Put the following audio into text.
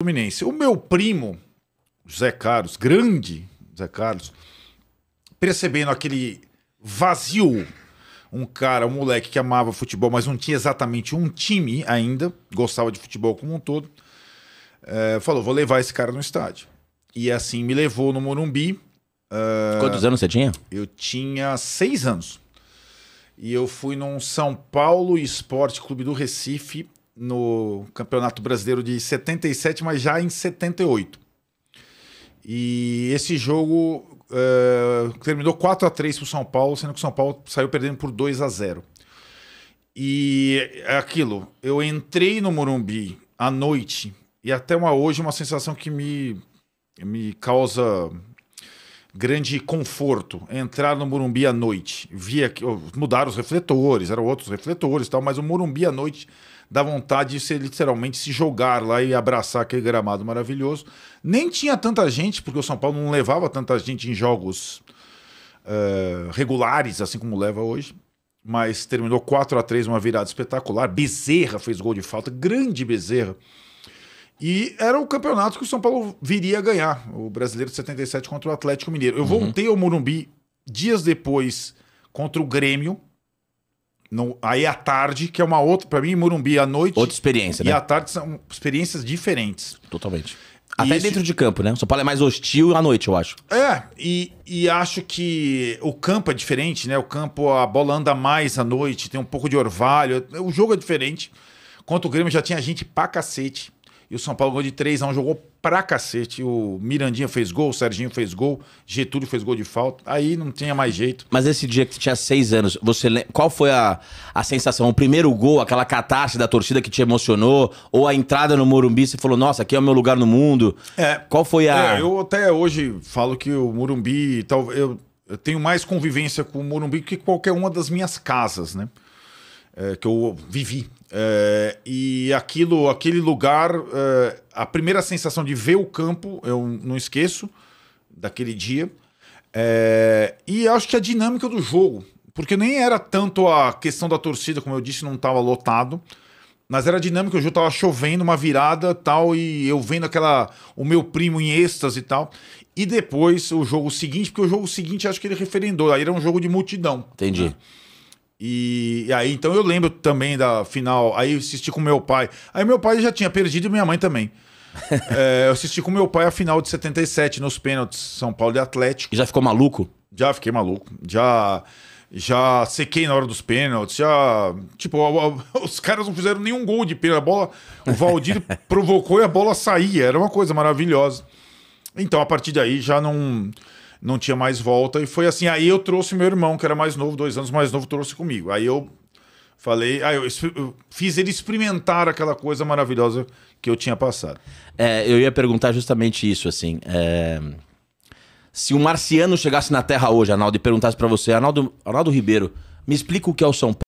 Fluminense. O meu primo, José Carlos, grande José Carlos, percebendo aquele vazio, um cara, um moleque que amava futebol, mas não tinha exatamente um time ainda, gostava de futebol como um todo, é, falou: vou levar esse cara no estádio. E assim me levou no Morumbi. Uh, Quantos anos você tinha? Eu tinha seis anos. E eu fui num São Paulo Esporte Clube do Recife no Campeonato Brasileiro de 77, mas já em 78. E esse jogo uh, terminou 4 a 3 para o São Paulo, sendo que o São Paulo saiu perdendo por 2 a 0 E é aquilo, eu entrei no Morumbi à noite, e até uma, hoje uma sensação que me, me causa grande conforto entrar no Morumbi à noite. Via que mudaram os refletores, eram outros refletores, tal, mas o Morumbi à noite dá vontade de ser literalmente se jogar lá e abraçar aquele gramado maravilhoso. Nem tinha tanta gente, porque o São Paulo não levava tanta gente em jogos uh, regulares, assim como leva hoje. Mas terminou 4 a 3 uma virada espetacular. Bezerra fez gol de falta, grande Bezerra. E era o campeonato que o São Paulo viria a ganhar, o Brasileiro de 77 contra o Atlético Mineiro. Eu uhum. voltei ao Morumbi dias depois contra o Grêmio, no, aí à tarde, que é uma outra, para mim, Morumbi à noite. Outra experiência, e né? E à tarde são experiências diferentes. Totalmente. Até dentro de campo, né? O São Paulo é mais hostil à noite, eu acho. É, e, e acho que o campo é diferente, né? O campo, a bola anda mais à noite, tem um pouco de orvalho. O jogo é diferente. Contra o Grêmio já tinha gente pra cacete. E o São Paulo ganhou de 3 a 1 jogou pra cacete. O Mirandinha fez gol, o Serginho fez gol, Getúlio fez gol de falta. Aí não tinha mais jeito. Mas esse dia que tinha seis anos, você qual foi a, a sensação? O primeiro gol, aquela catástrofe da torcida que te emocionou? Ou a entrada no Morumbi, você falou, nossa, aqui é o meu lugar no mundo? É, qual foi a. É, eu até hoje falo que o Morumbi, tal, eu, eu tenho mais convivência com o Morumbi que qualquer uma das minhas casas, né? Eh, que eu vivi. É, e aquilo, aquele lugar, é, a primeira sensação de ver o campo, eu não esqueço daquele dia. e acho que a dinâmica do jogo, porque nem era tanto a questão da torcida, como eu disse, não estava lotado, mas era a dinâmica, o jogo estava chovendo, uma virada tal, e eu vendo aquela. o meu primo em êxtase e tal. E depois o jogo seguinte, porque o jogo seguinte acho que ele referendou, aí era um jogo de multidão. Entendi. Né? E, e, aí, então eu lembro também da final. Aí eu assisti com meu pai. Aí meu pai já tinha perdido e minha mãe também. é, eu assisti com meu pai a final de 77 nos pênaltis São Paulo e Atlético. E já ficou maluco? Já fiquei maluco. Já já sequei na hora dos pênaltis, já. Tipo, a, a, os caras não fizeram nenhum gol de pênalti. A bola. O Valdir provocou e a bola saía. Era uma coisa maravilhosa. Então, a partir daí já não não tinha mais volta. E foi assim. Aí eu trouxe meu irmão, que era mais novo, dois anos mais novo, trouxe comigo. Aí eu falei, aí eu, eu fiz ele experimentar aquela coisa maravilhosa que eu tinha passado. É, eu ia perguntar justamente isso, assim. É... Se um marciano chegasse na Terra hoje, Arnaldo, e perguntasse para você, Arnaldo, Arnaldo Ribeiro, me explica o que é o São Paulo.